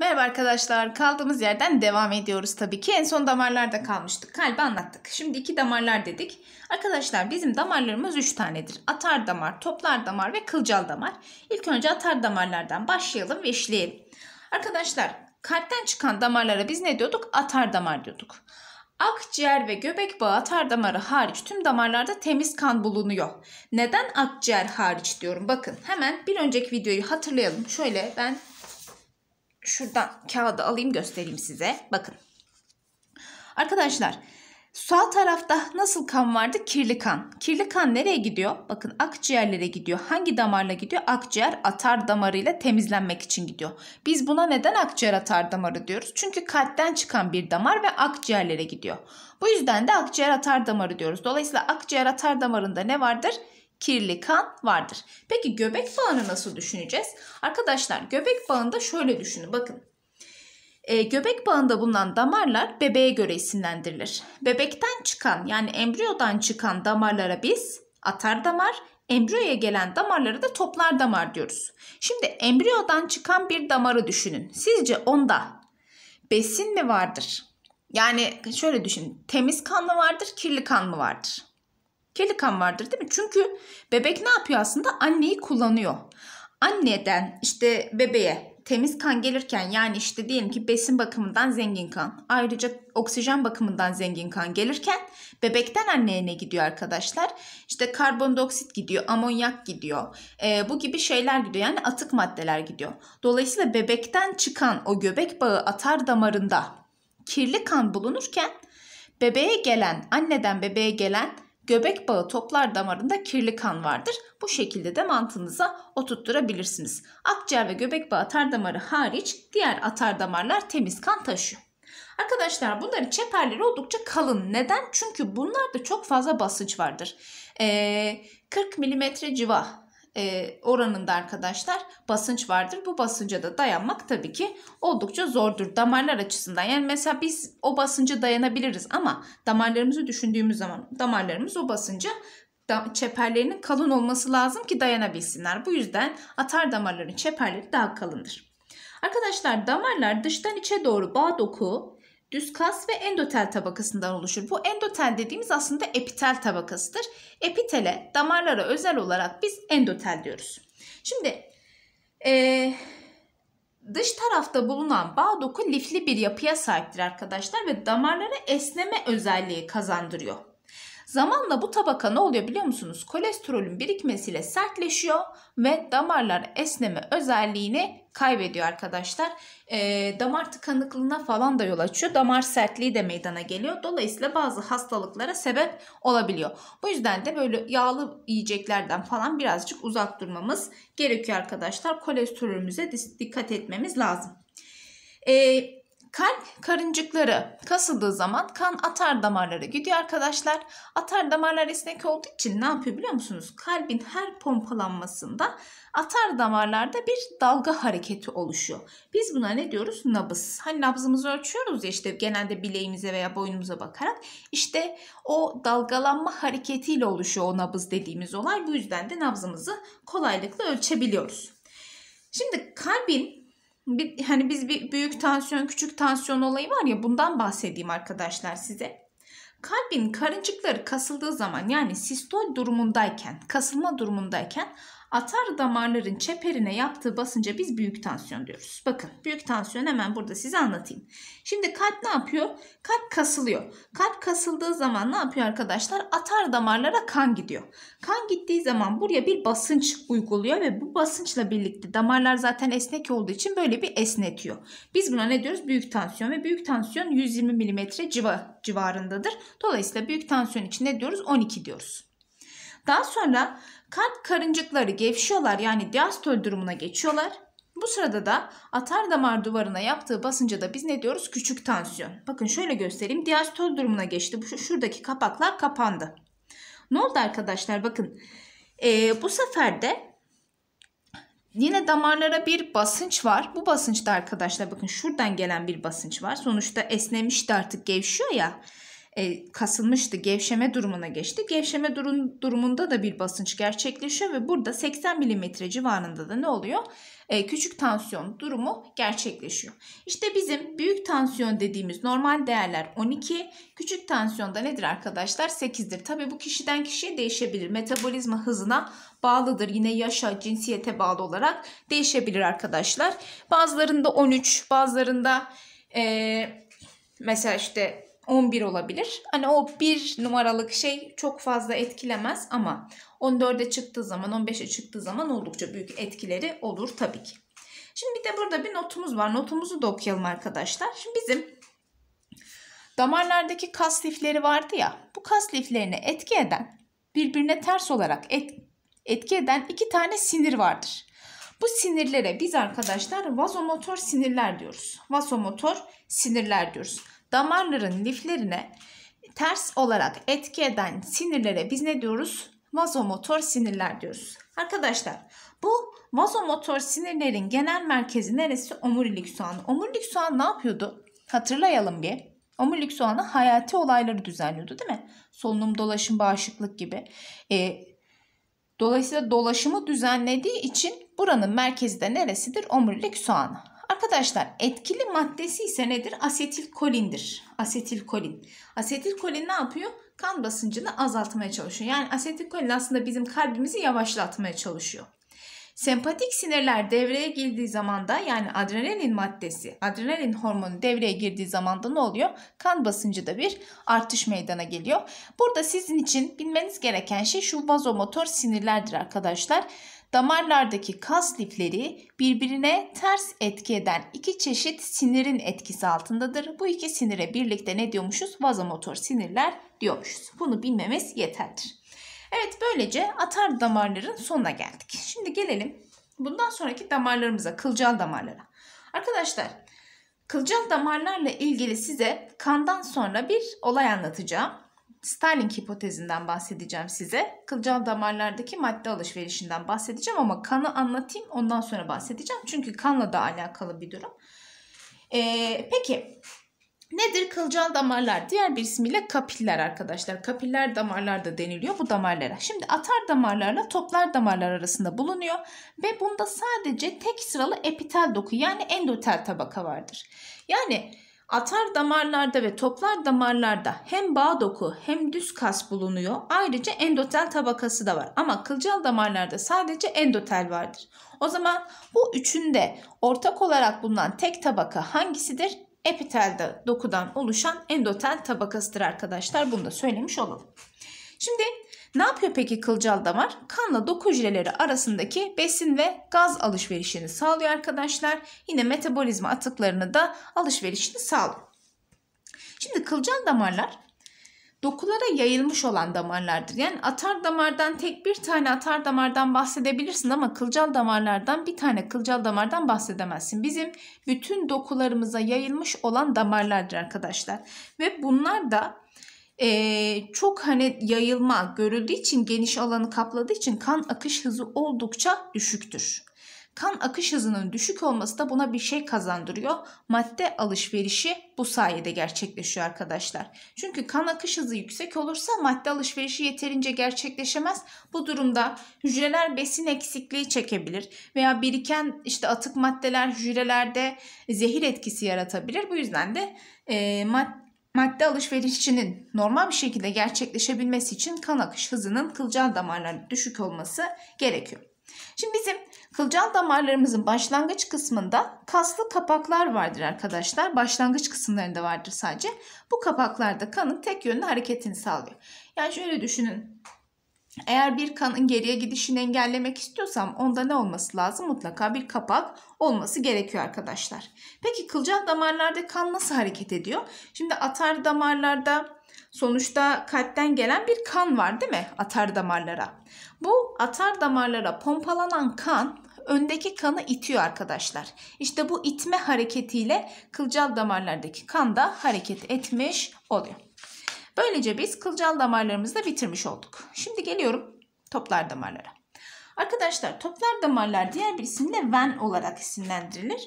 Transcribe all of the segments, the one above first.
Merhaba arkadaşlar. Kaldığımız yerden devam ediyoruz tabii ki. En son damarlarda kalmıştık. Kalbi anlattık. Şimdi iki damarlar dedik. Arkadaşlar bizim damarlarımız üç tanedir. Atar damar, toplar damar ve kılcal damar. İlk önce atar damarlardan başlayalım ve işleyelim. Arkadaşlar kalpten çıkan damarlara biz ne diyorduk? Atar damar diyorduk. Akciğer ve göbek bağı atar damarı hariç tüm damarlarda temiz kan bulunuyor. Neden akciğer hariç diyorum? Bakın hemen bir önceki videoyu hatırlayalım. Şöyle ben şuradan kağıdı alayım göstereyim size. Bakın. Arkadaşlar sağ tarafta nasıl kan vardı? Kirli kan. Kirli kan nereye gidiyor? Bakın akciğerlere gidiyor. Hangi damarla gidiyor? Akciğer atar damarıyla temizlenmek için gidiyor. Biz buna neden akciğer atar damarı diyoruz? Çünkü kalpten çıkan bir damar ve akciğerlere gidiyor. Bu yüzden de akciğer atar damarı diyoruz. Dolayısıyla akciğer atar damarında ne vardır? kirli kan vardır. Peki göbek bağını nasıl düşüneceğiz? Arkadaşlar göbek bağında şöyle düşünün bakın. E, göbek bağında bulunan damarlar bebeğe göre isimlendirilir. Bebekten çıkan yani embriyodan çıkan damarlara biz atar damar, embriyoya gelen damarlara da toplar damar diyoruz. Şimdi embriyodan çıkan bir damarı düşünün. Sizce onda besin mi vardır? Yani şöyle düşünün Temiz kan mı vardır, kirli kan mı vardır? Kelikan vardır değil mi? Çünkü bebek ne yapıyor aslında? Anneyi kullanıyor. Anneden işte bebeğe temiz kan gelirken yani işte diyelim ki besin bakımından zengin kan. Ayrıca oksijen bakımından zengin kan gelirken bebekten anneye ne gidiyor arkadaşlar? İşte karbondioksit gidiyor, amonyak gidiyor. E, bu gibi şeyler gidiyor yani atık maddeler gidiyor. Dolayısıyla bebekten çıkan o göbek bağı atar damarında kirli kan bulunurken bebeğe gelen anneden bebeğe gelen göbek bağı toplar damarında kirli kan vardır. Bu şekilde de mantığınıza oturtturabilirsiniz. Akciğer ve göbek bağı atar damarı hariç diğer atar damarlar temiz kan taşıyor. Arkadaşlar bunların çeperleri oldukça kalın. Neden? Çünkü bunlarda çok fazla basınç vardır. Ee, 40 mm civa e, oranında arkadaşlar basınç vardır. Bu basınca da dayanmak tabii ki oldukça zordur damarlar açısından. Yani mesela biz o basınca dayanabiliriz ama damarlarımızı düşündüğümüz zaman damarlarımız o basınca da, çeperlerinin kalın olması lazım ki dayanabilsinler. Bu yüzden atar damarların çeperleri daha kalındır. Arkadaşlar damarlar dıştan içe doğru bağ doku düz kas ve endotel tabakasından oluşur. Bu endotel dediğimiz aslında epitel tabakasıdır. Epitele, damarlara özel olarak biz endotel diyoruz. Şimdi e, dış tarafta bulunan bağ doku lifli bir yapıya sahiptir arkadaşlar ve damarlara esneme özelliği kazandırıyor. Zamanla bu tabaka ne oluyor biliyor musunuz? Kolesterolün birikmesiyle sertleşiyor ve damarlar esneme özelliğini kaybediyor arkadaşlar. E, damar tıkanıklığına falan da yol açıyor. Damar sertliği de meydana geliyor. Dolayısıyla bazı hastalıklara sebep olabiliyor. Bu yüzden de böyle yağlı yiyeceklerden falan birazcık uzak durmamız gerekiyor arkadaşlar. Kolesterolümüze dikkat etmemiz lazım. Eee Kalp karıncıkları kasıldığı zaman kan atar damarlara gidiyor arkadaşlar. Atar damarlar esnek olduğu için ne yapıyor biliyor musunuz? Kalbin her pompalanmasında atar damarlarda bir dalga hareketi oluşuyor. Biz buna ne diyoruz? Nabız. Hani nabzımızı ölçüyoruz ya işte genelde bileğimize veya boynumuza bakarak. İşte o dalgalanma hareketiyle oluşuyor o nabız dediğimiz olay. Bu yüzden de nabzımızı kolaylıkla ölçebiliyoruz. Şimdi kalbin bir, hani biz bir büyük tansiyon, küçük tansiyon olayı var ya bundan bahsedeyim arkadaşlar size. Kalbin karıncıkları kasıldığı zaman yani sistol durumundayken, kasılma durumundayken Atar damarların çeperine yaptığı basınca biz büyük tansiyon diyoruz. Bakın büyük tansiyon hemen burada size anlatayım. Şimdi kalp ne yapıyor? Kalp kasılıyor. Kalp kasıldığı zaman ne yapıyor arkadaşlar? Atar damarlara kan gidiyor. Kan gittiği zaman buraya bir basınç uyguluyor ve bu basınçla birlikte damarlar zaten esnek olduğu için böyle bir esnetiyor. Biz buna ne diyoruz? Büyük tansiyon ve büyük tansiyon 120 mm civa, civarındadır. Dolayısıyla büyük tansiyon için ne diyoruz? 12 diyoruz. Daha sonra kalp karıncıkları gevşiyorlar yani diastol durumuna geçiyorlar. Bu sırada da atar damar duvarına yaptığı basınca da biz ne diyoruz? Küçük tansiyon. Bakın şöyle göstereyim. Diastol durumuna geçti. Bu şuradaki kapaklar kapandı. Ne oldu arkadaşlar? Bakın ee, bu sefer de yine damarlara bir basınç var. Bu basınçta arkadaşlar bakın şuradan gelen bir basınç var. Sonuçta esnemişti artık gevşiyor ya e, kasılmıştı, gevşeme durumuna geçti. Gevşeme durum, durumunda da bir basınç gerçekleşiyor ve burada 80 mm civarında da ne oluyor? E, küçük tansiyon durumu gerçekleşiyor. İşte bizim büyük tansiyon dediğimiz normal değerler 12, küçük tansiyonda nedir arkadaşlar? 8'dir. Tabi bu kişiden kişiye değişebilir. Metabolizma hızına bağlıdır. Yine yaşa, cinsiyete bağlı olarak değişebilir arkadaşlar. Bazılarında 13, bazılarında e, mesela işte 11 olabilir. Hani o bir numaralık şey çok fazla etkilemez ama 14'e çıktığı zaman 15'e çıktığı zaman oldukça büyük etkileri olur tabii ki. Şimdi bir de burada bir notumuz var. Notumuzu da okuyalım arkadaşlar. Şimdi bizim damarlardaki kas lifleri vardı ya. Bu kas liflerine etki eden birbirine ters olarak et, etki eden iki tane sinir vardır. Bu sinirlere biz arkadaşlar vazomotor sinirler diyoruz. Vasomotor sinirler diyoruz damarların liflerine ters olarak etki eden sinirlere biz ne diyoruz? Vazomotor sinirler diyoruz. Arkadaşlar bu vazomotor sinirlerin genel merkezi neresi? Omurilik soğanı. Omurilik soğan ne yapıyordu? Hatırlayalım bir. Omurilik soğanı hayati olayları düzenliyordu değil mi? Solunum, dolaşım, bağışıklık gibi. E, dolayısıyla dolaşımı düzenlediği için buranın merkezi de neresidir? Omurilik soğanı. Arkadaşlar etkili maddesi ise nedir? Asetilkolindir. Asetilkolin. Asetilkolin ne yapıyor? Kan basıncını azaltmaya çalışıyor. Yani asetilkolin aslında bizim kalbimizi yavaşlatmaya çalışıyor. Sempatik sinirler devreye girdiği zaman da yani adrenalin maddesi, adrenalin hormonu devreye girdiği zaman da ne oluyor? Kan basıncıda bir artış meydana geliyor. Burada sizin için bilmeniz gereken şey şu vazomotor sinirlerdir arkadaşlar damarlardaki kas lifleri birbirine ters etki eden iki çeşit sinirin etkisi altındadır. Bu iki sinire birlikte ne diyormuşuz? Vazomotor sinirler diyormuşuz. Bunu bilmemiz yeterlidir. Evet böylece atar damarların sonuna geldik. Şimdi gelelim bundan sonraki damarlarımıza, kılcal damarlara. Arkadaşlar kılcal damarlarla ilgili size kandan sonra bir olay anlatacağım. Starling hipotezinden bahsedeceğim size. Kılcal damarlardaki madde alışverişinden bahsedeceğim ama kanı anlatayım ondan sonra bahsedeceğim. Çünkü kanla da alakalı bir durum. Ee, peki nedir kılcal damarlar? Diğer bir ismiyle kapiller arkadaşlar. Kapiller damarlar da deniliyor bu damarlara. Şimdi atar damarlarla toplar damarlar arasında bulunuyor ve bunda sadece tek sıralı epitel doku yani endotel tabaka vardır. Yani Atar damarlarda ve toplar damarlarda hem bağ doku hem düz kas bulunuyor. Ayrıca endotel tabakası da var ama kılcal damarlarda sadece endotel vardır. O zaman bu üçünde ortak olarak bulunan tek tabaka hangisidir? Epitelde dokudan oluşan endotel tabakasıdır arkadaşlar. Bunu da söylemiş olalım. Şimdi ne yapıyor peki kılcal damar? Kanla doku hücreleri arasındaki besin ve gaz alışverişini sağlıyor arkadaşlar. Yine metabolizma atıklarını da alışverişini sağlıyor. Şimdi kılcal damarlar dokulara yayılmış olan damarlardır. Yani atar damardan tek bir tane atar damardan bahsedebilirsin ama kılcal damarlardan bir tane kılcal damardan bahsedemezsin. Bizim bütün dokularımıza yayılmış olan damarlardır arkadaşlar. Ve bunlar da e, çok hani yayılma görüldüğü için geniş alanı kapladığı için kan akış hızı oldukça düşüktür. Kan akış hızının düşük olması da buna bir şey kazandırıyor. Madde alışverişi bu sayede gerçekleşiyor arkadaşlar. Çünkü kan akış hızı yüksek olursa madde alışverişi yeterince gerçekleşemez. Bu durumda hücreler besin eksikliği çekebilir veya biriken işte atık maddeler hücrelerde zehir etkisi yaratabilir. Bu yüzden de e, madde Madde alışverişinin normal bir şekilde gerçekleşebilmesi için kan akış hızının kılcal damarlarda düşük olması gerekiyor. Şimdi bizim kılcal damarlarımızın başlangıç kısmında kaslı kapaklar vardır arkadaşlar. Başlangıç kısımlarında vardır sadece. Bu kapaklarda kanın tek yönlü hareketini sağlıyor. Yani şöyle düşünün. Eğer bir kanın geriye gidişini engellemek istiyorsam onda ne olması lazım? Mutlaka bir kapak olması gerekiyor arkadaşlar. Peki kılcal damarlarda kan nasıl hareket ediyor? Şimdi atar damarlarda sonuçta kalpten gelen bir kan var değil mi? Atar damarlara. Bu atar damarlara pompalanan kan öndeki kanı itiyor arkadaşlar. İşte bu itme hareketiyle kılcal damarlardaki kan da hareket etmiş oluyor. Böylece biz kılcal damarlarımızı da bitirmiş olduk. Şimdi geliyorum toplar damarlara. Arkadaşlar toplar damarlar diğer bir isimle ven olarak isimlendirilir.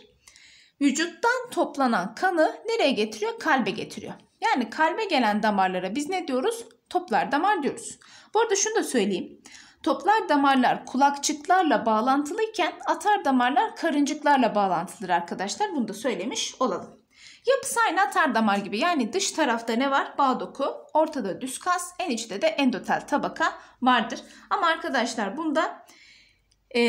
Vücuttan toplanan kanı nereye getiriyor? Kalbe getiriyor. Yani kalbe gelen damarlara biz ne diyoruz? Toplar damar diyoruz. Bu arada şunu da söyleyeyim. Toplar damarlar kulakçıklarla bağlantılıyken atar damarlar karıncıklarla bağlantılıdır arkadaşlar. Bunu da söylemiş olalım. Yapısı aynı atar damar gibi yani dış tarafta ne var? Bağ doku, ortada düz kas, en içte de endotel tabaka vardır. Ama arkadaşlar bunda e,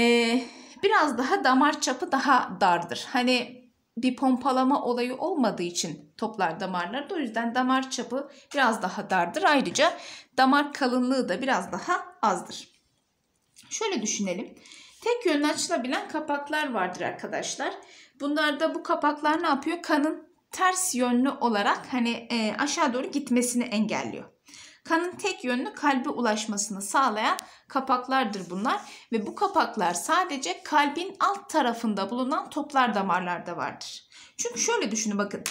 biraz daha damar çapı daha dardır. Hani bir pompalama olayı olmadığı için toplar damarlarda o yüzden damar çapı biraz daha dardır. Ayrıca damar kalınlığı da biraz daha azdır. Şöyle düşünelim. Tek yönlü açılabilen kapaklar vardır arkadaşlar. Bunlarda bu kapaklar ne yapıyor? Kanın ters yönlü olarak hani e, aşağı doğru gitmesini engelliyor. Kanın tek yönlü kalbe ulaşmasını sağlayan kapaklardır bunlar ve bu kapaklar sadece kalbin alt tarafında bulunan toplar damarlarda vardır. Çünkü şöyle düşünün bakın.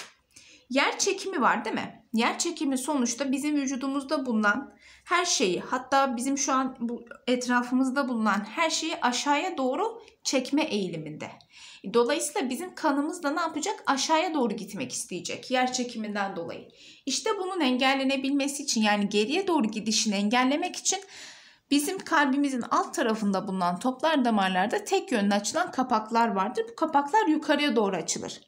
Yer çekimi var değil mi? Yer çekimi sonuçta bizim vücudumuzda bulunan her şeyi hatta bizim şu an bu etrafımızda bulunan her şeyi aşağıya doğru çekme eğiliminde. Dolayısıyla bizim kanımız da ne yapacak? Aşağıya doğru gitmek isteyecek yer çekiminden dolayı. İşte bunun engellenebilmesi için yani geriye doğru gidişini engellemek için bizim kalbimizin alt tarafında bulunan toplar damarlarda tek yönlü açılan kapaklar vardır. Bu kapaklar yukarıya doğru açılır.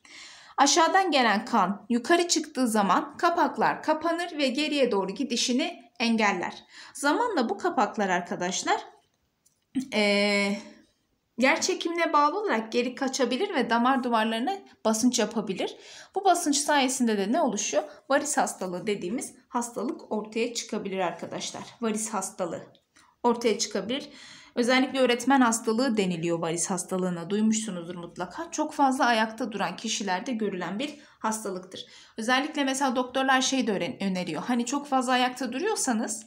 Aşağıdan gelen kan yukarı çıktığı zaman kapaklar kapanır ve geriye doğru gidişini engeller. Zamanla bu kapaklar arkadaşlar ee, Yer çekimine bağlı olarak geri kaçabilir ve damar duvarlarına basınç yapabilir. Bu basınç sayesinde de ne oluşuyor? Varis hastalığı dediğimiz hastalık ortaya çıkabilir arkadaşlar. Varis hastalığı ortaya çıkabilir. Özellikle öğretmen hastalığı deniliyor varis hastalığına duymuşsunuzdur mutlaka. Çok fazla ayakta duran kişilerde görülen bir hastalıktır. Özellikle mesela doktorlar şey de öneriyor. Hani çok fazla ayakta duruyorsanız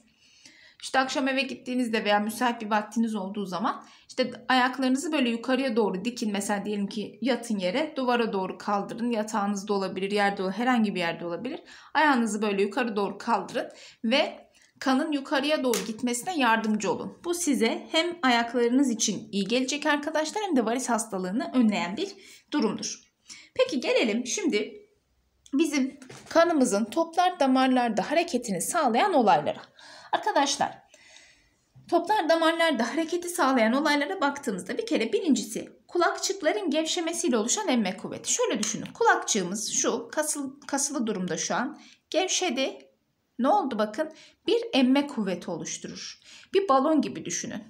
işte akşam eve gittiğinizde veya müsait bir vaktiniz olduğu zaman işte ayaklarınızı böyle yukarıya doğru dikin. Mesela diyelim ki yatın yere duvara doğru kaldırın. Yatağınızda olabilir, yerde olabilir, herhangi bir yerde olabilir. Ayağınızı böyle yukarı doğru kaldırın ve kanın yukarıya doğru gitmesine yardımcı olun. Bu size hem ayaklarınız için iyi gelecek arkadaşlar hem de varis hastalığını önleyen bir durumdur. Peki gelelim şimdi bizim kanımızın toplar damarlarda hareketini sağlayan olaylara. Arkadaşlar toplar damarlarda hareketi sağlayan olaylara baktığımızda bir kere birincisi kulakçıkların gevşemesiyle oluşan emme kuvveti. Şöyle düşünün kulakçığımız şu kasıl, kasılı durumda şu an gevşedi. Ne oldu bakın bir emme kuvveti oluşturur. Bir balon gibi düşünün.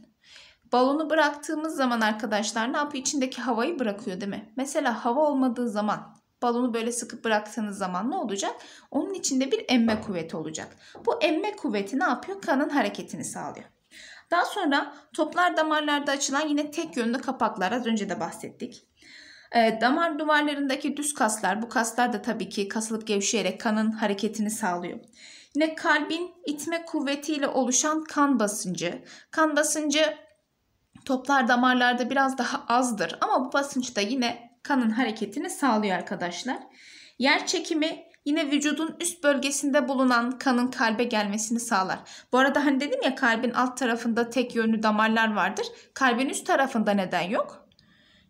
Balonu bıraktığımız zaman arkadaşlar ne yapıyor? İçindeki havayı bırakıyor değil mi? Mesela hava olmadığı zaman balonu böyle sıkıp bıraktığınız zaman ne olacak? Onun içinde bir emme kuvveti olacak. Bu emme kuvveti ne yapıyor? Kanın hareketini sağlıyor. Daha sonra toplar damarlarda açılan yine tek yönlü kapaklar az önce de bahsettik. E, damar duvarlarındaki düz kaslar bu kaslar da tabii ki kasılıp gevşeyerek kanın hareketini sağlıyor. Yine kalbin itme kuvvetiyle oluşan kan basıncı. Kan basıncı toplar damarlarda biraz daha azdır ama bu basınç da yine kanın hareketini sağlıyor arkadaşlar. Yer çekimi yine vücudun üst bölgesinde bulunan kanın kalbe gelmesini sağlar. Bu arada hani dedim ya kalbin alt tarafında tek yönlü damarlar vardır. Kalbin üst tarafında neden yok?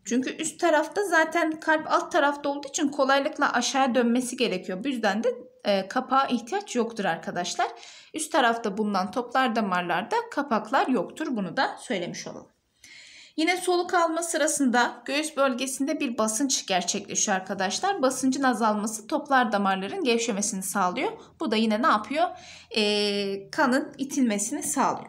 Çünkü üst tarafta zaten kalp alt tarafta olduğu için kolaylıkla aşağı dönmesi gerekiyor. Bu yüzden de e, kapağa ihtiyaç yoktur arkadaşlar. Üst tarafta bulunan toplar damarlarda kapaklar yoktur. Bunu da söylemiş olalım. Yine soluk alma sırasında göğüs bölgesinde bir basınç gerçekleşiyor arkadaşlar. Basıncın azalması toplar damarların gevşemesini sağlıyor. Bu da yine ne yapıyor? Ee, kanın itilmesini sağlıyor.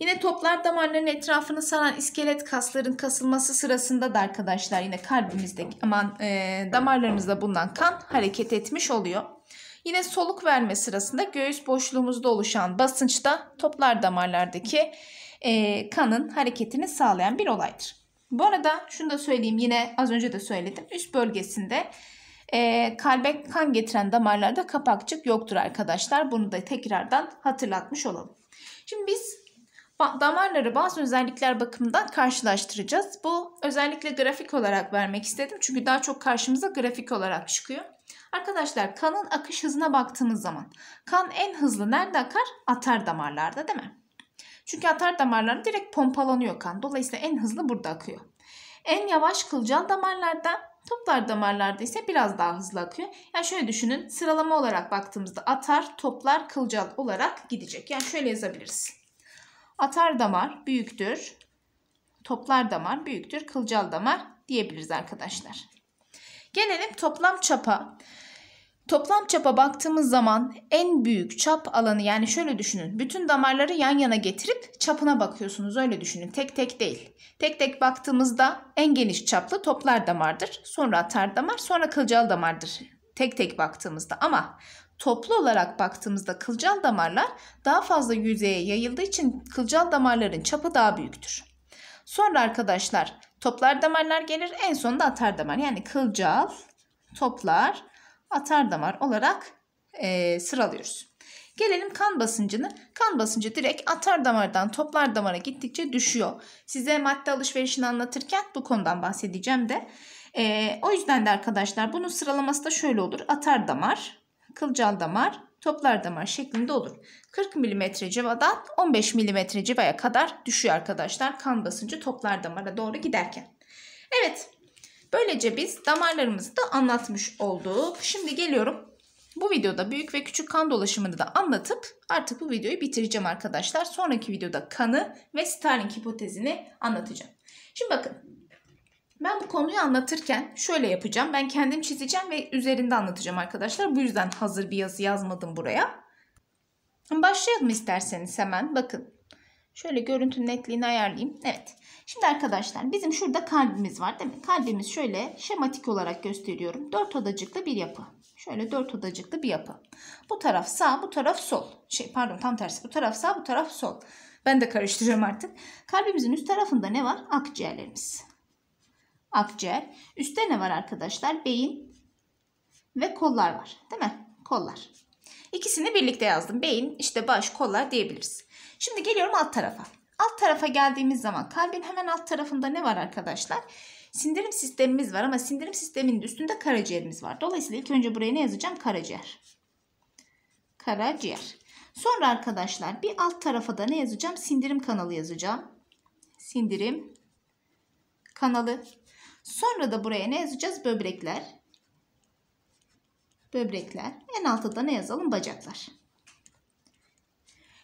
Yine toplar damarların etrafını saran iskelet kasların kasılması sırasında da arkadaşlar yine kalbimizdeki aman e, damarlarımızda bulunan kan hareket etmiş oluyor. Yine soluk verme sırasında göğüs boşluğumuzda oluşan basınçta toplar damarlardaki e, kanın hareketini sağlayan bir olaydır. Bu arada şunu da söyleyeyim yine az önce de söyledim. Üst bölgesinde e, kalbe kan getiren damarlarda kapakçık yoktur arkadaşlar. Bunu da tekrardan hatırlatmış olalım. Şimdi biz damarları bazı özellikler bakımından karşılaştıracağız. Bu özellikle grafik olarak vermek istedim. Çünkü daha çok karşımıza grafik olarak çıkıyor. Arkadaşlar kanın akış hızına baktığınız zaman kan en hızlı nerede akar? Atar damarlarda değil mi? Çünkü atar damarlarım direkt pompalanıyor kan. Dolayısıyla en hızlı burada akıyor. En yavaş kılcal damarlardan Toplar damarlarda ise biraz daha hızlı akıyor. Yani şöyle düşünün sıralama olarak baktığımızda atar, toplar, kılcal olarak gidecek. Yani şöyle yazabiliriz. Atar damar büyüktür, toplar damar büyüktür, kılcal damar diyebiliriz arkadaşlar. Gelelim toplam çapa. Toplam çapa baktığımız zaman en büyük çap alanı yani şöyle düşünün. Bütün damarları yan yana getirip çapına bakıyorsunuz öyle düşünün. Tek tek değil. Tek tek baktığımızda en geniş çaplı toplar damardır. Sonra atar damar sonra kılcal damardır. Tek tek baktığımızda ama toplu olarak baktığımızda kılcal damarlar daha fazla yüzeye yayıldığı için kılcal damarların çapı daha büyüktür. Sonra arkadaşlar toplar damarlar gelir en sonunda atar damar yani kılcal toplar atar damar olarak e, sıralıyoruz. Gelelim kan basıncını. Kan basıncı direkt atar damardan toplar damara gittikçe düşüyor. Size madde alışverişini anlatırken bu konudan bahsedeceğim de. E, o yüzden de arkadaşlar bunun sıralaması da şöyle olur. Atar damar, kılcal damar, toplar damar şeklinde olur. 40 mm civadan 15 mm civaya kadar düşüyor arkadaşlar kan basıncı toplar damara doğru giderken. Evet Böylece biz damarlarımızı da anlatmış olduk. Şimdi geliyorum. Bu videoda büyük ve küçük kan dolaşımını da anlatıp artık bu videoyu bitireceğim arkadaşlar. Sonraki videoda kanı ve Starling hipotezini anlatacağım. Şimdi bakın ben bu konuyu anlatırken şöyle yapacağım. Ben kendim çizeceğim ve üzerinde anlatacağım arkadaşlar. Bu yüzden hazır bir yazı yazmadım buraya. Başlayalım isterseniz hemen. Bakın şöyle görüntünün netliğini ayarlayayım. Evet Şimdi arkadaşlar bizim şurada kalbimiz var değil mi? Kalbimiz şöyle şematik olarak gösteriyorum. Dört odacıklı bir yapı. Şöyle dört odacıklı bir yapı. Bu taraf sağ, bu taraf sol. Şey pardon tam tersi. Bu taraf sağ, bu taraf sol. Ben de karıştırıyorum artık. Kalbimizin üst tarafında ne var? Akciğerlerimiz. Akciğer. Üstte ne var arkadaşlar? Beyin ve kollar var. Değil mi? Kollar. İkisini birlikte yazdım. Beyin, işte baş, kollar diyebiliriz. Şimdi geliyorum alt tarafa. Alt tarafa geldiğimiz zaman kalbin hemen alt tarafında ne var arkadaşlar? Sindirim sistemimiz var ama sindirim sisteminin üstünde karaciğerimiz var. Dolayısıyla ilk önce buraya ne yazacağım? Karaciğer. Karaciğer. Sonra arkadaşlar bir alt tarafa da ne yazacağım? Sindirim kanalı yazacağım. Sindirim kanalı. Sonra da buraya ne yazacağız? Böbrekler. Böbrekler. En altta da ne yazalım? Bacaklar.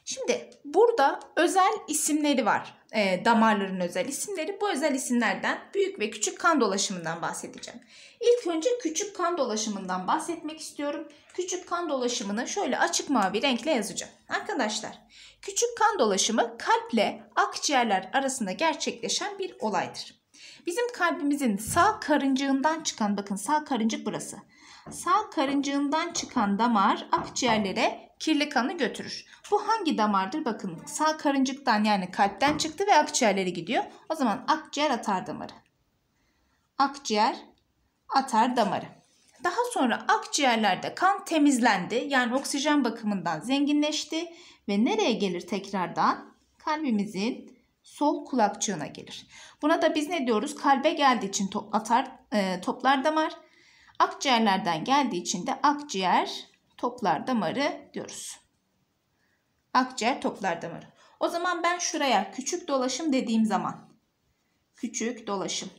Şimdi burada özel isimleri var. E, damarların özel isimleri. Bu özel isimlerden büyük ve küçük kan dolaşımından bahsedeceğim. İlk önce küçük kan dolaşımından bahsetmek istiyorum. Küçük kan dolaşımını şöyle açık mavi renkle yazacağım. Arkadaşlar küçük kan dolaşımı kalple akciğerler arasında gerçekleşen bir olaydır. Bizim kalbimizin sağ karıncığından çıkan bakın sağ karıncık burası. Sağ karıncığından çıkan damar akciğerlere kirli kanı götürür. Bu hangi damardır? Bakın sağ karıncıktan yani kalpten çıktı ve akciğerlere gidiyor. O zaman akciğer atar damarı. Akciğer atar damarı. Daha sonra akciğerlerde kan temizlendi. Yani oksijen bakımından zenginleşti ve nereye gelir tekrardan? Kalbimizin sol kulakçığına gelir. Buna da biz ne diyoruz? Kalbe geldiği için top, atar, e, toplar damar. Akciğerlerden geldiği için de akciğer toplar damarı diyoruz. Akciğer toplar damarı. O zaman ben şuraya küçük dolaşım dediğim zaman küçük dolaşım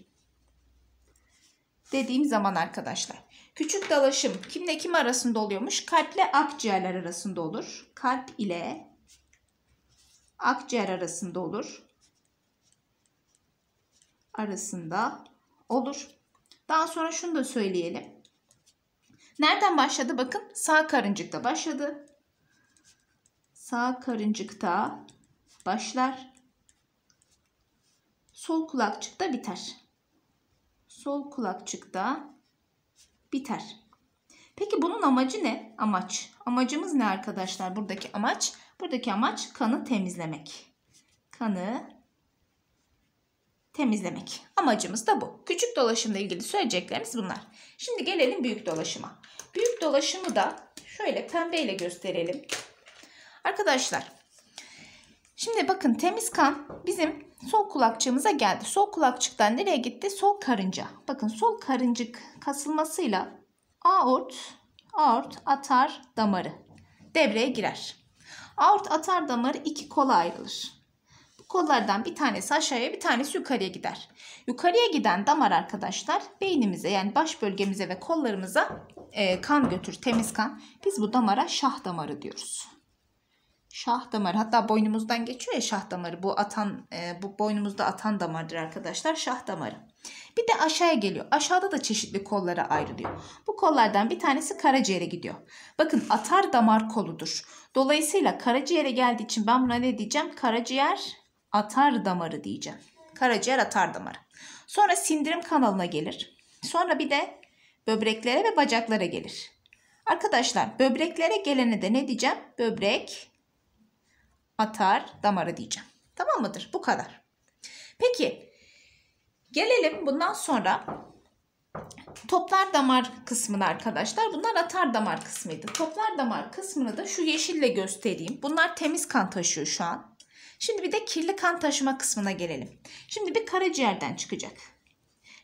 dediğim zaman arkadaşlar küçük dolaşım kimle kim arasında oluyormuş? Kalp ile akciğerler arasında olur. Kalp ile akciğer arasında olur. Arasında olur. Daha sonra şunu da söyleyelim. Nereden başladı? Bakın sağ karıncıkta başladı. Sağ karıncıkta başlar. Sol kulakçıkta biter. Sol kulakçıkta biter. Peki bunun amacı ne? Amaç. Amacımız ne arkadaşlar? Buradaki amaç, buradaki amaç kanı temizlemek. Kanı temizlemek. Amacımız da bu. Küçük dolaşımla ilgili söyleyeceklerimiz bunlar. Şimdi gelelim büyük dolaşıma. Büyük dolaşımı da şöyle pembeyle gösterelim. Arkadaşlar şimdi bakın temiz kan bizim sol kulakçığımıza geldi. Sol kulakçıktan nereye gitti? Sol karınca. Bakın sol karıncık kasılmasıyla aort, aort atar damarı devreye girer. Aort atar damarı iki kola ayrılır. Kollardan bir tanesi aşağıya bir tanesi yukarıya gider. Yukarıya giden damar arkadaşlar beynimize yani baş bölgemize ve kollarımıza e, kan götür temiz kan. Biz bu damara şah damarı diyoruz. Şah damarı hatta boynumuzdan geçiyor ya şah damarı bu atan e, bu boynumuzda atan damardır arkadaşlar şah damarı. Bir de aşağıya geliyor. Aşağıda da çeşitli kollara ayrılıyor. Bu kollardan bir tanesi karaciğere gidiyor. Bakın atar damar koludur. Dolayısıyla karaciğere geldiği için ben buna ne diyeceğim? Karaciğer atar damarı diyeceğim. Karaciğer atar damarı. Sonra sindirim kanalına gelir. Sonra bir de böbreklere ve bacaklara gelir. Arkadaşlar böbreklere gelene de ne diyeceğim? Böbrek atar damarı diyeceğim. Tamam mıdır? Bu kadar. Peki gelelim bundan sonra toplar damar kısmına arkadaşlar. Bunlar atar damar kısmıydı. Toplar damar kısmını da şu yeşille göstereyim. Bunlar temiz kan taşıyor şu an. Şimdi bir de kirli kan taşıma kısmına gelelim. Şimdi bir karaciğerden çıkacak.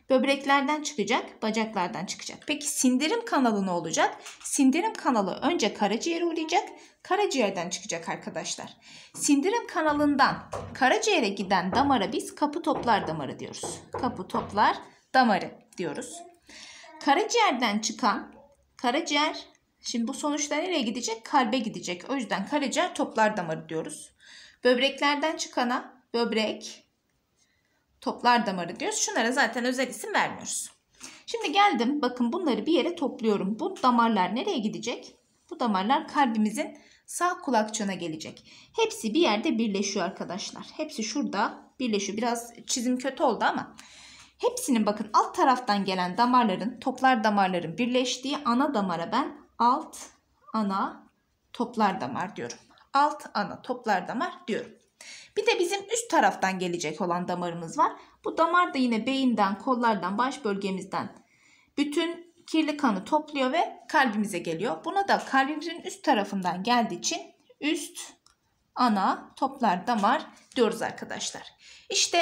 Böbreklerden çıkacak, bacaklardan çıkacak. Peki sindirim kanalı ne olacak? Sindirim kanalı önce karaciğere uğrayacak, karaciğerden çıkacak arkadaşlar. Sindirim kanalından karaciğere giden damara biz kapı toplar damarı diyoruz. Kapı toplar damarı diyoruz. Karaciğerden çıkan karaciğer, şimdi bu sonuçta nereye gidecek? Kalbe gidecek. O yüzden karaciğer toplar damarı diyoruz. Böbreklerden çıkana böbrek, toplar damarı diyoruz. Şunlara zaten özel isim vermiyoruz. Şimdi geldim bakın bunları bir yere topluyorum. Bu damarlar nereye gidecek? Bu damarlar kalbimizin sağ kulakçığına gelecek. Hepsi bir yerde birleşiyor arkadaşlar. Hepsi şurada birleşiyor. Biraz çizim kötü oldu ama. Hepsinin bakın alt taraftan gelen damarların, toplar damarların birleştiği ana damara ben alt ana toplar damar diyorum alt ana toplar damar diyorum. Bir de bizim üst taraftan gelecek olan damarımız var. Bu damar da yine beyinden, kollardan, baş bölgemizden bütün kirli kanı topluyor ve kalbimize geliyor. Buna da kalbimizin üst tarafından geldiği için üst ana toplar damar diyoruz arkadaşlar. İşte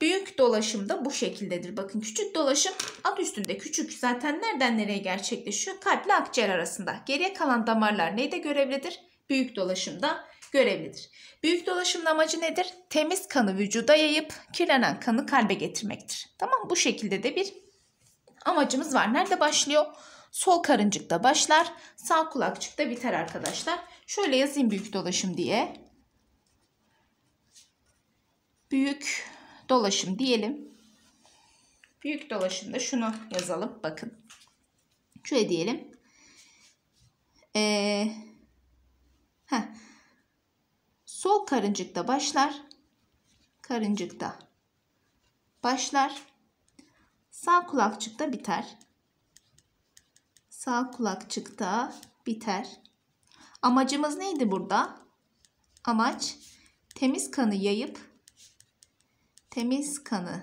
büyük dolaşım da bu şekildedir. Bakın küçük dolaşım ad üstünde küçük zaten nereden nereye gerçekleşiyor? Kalp ile akciğer arasında. Geriye kalan damarlar neyde görevlidir? büyük dolaşımda görevlidir. Büyük dolaşımın amacı nedir? Temiz kanı vücuda yayıp kirlenen kanı kalbe getirmektir. Tamam bu şekilde de bir amacımız var. Nerede başlıyor? Sol karıncıkta başlar, sağ kulakçıkta biter arkadaşlar. Şöyle yazayım büyük dolaşım diye. Büyük dolaşım diyelim. Büyük dolaşımda şunu yazalım. Bakın. Şöyle diyelim. Eee Heh. Sol karıncıkta başlar. Karıncıkta başlar. Sağ kulakçıkta biter. Sağ kulakçıkta biter. Amacımız neydi burada? Amaç temiz kanı yayıp temiz kanı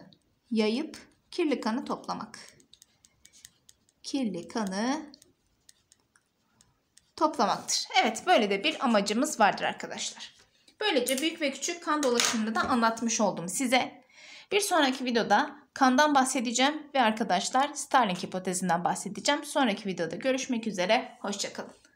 yayıp kirli kanı toplamak. Kirli kanı toplamaktır. Evet böyle de bir amacımız vardır arkadaşlar. Böylece büyük ve küçük kan dolaşımını da anlatmış oldum size. Bir sonraki videoda kandan bahsedeceğim ve arkadaşlar Starling hipotezinden bahsedeceğim. Sonraki videoda görüşmek üzere. Hoşçakalın.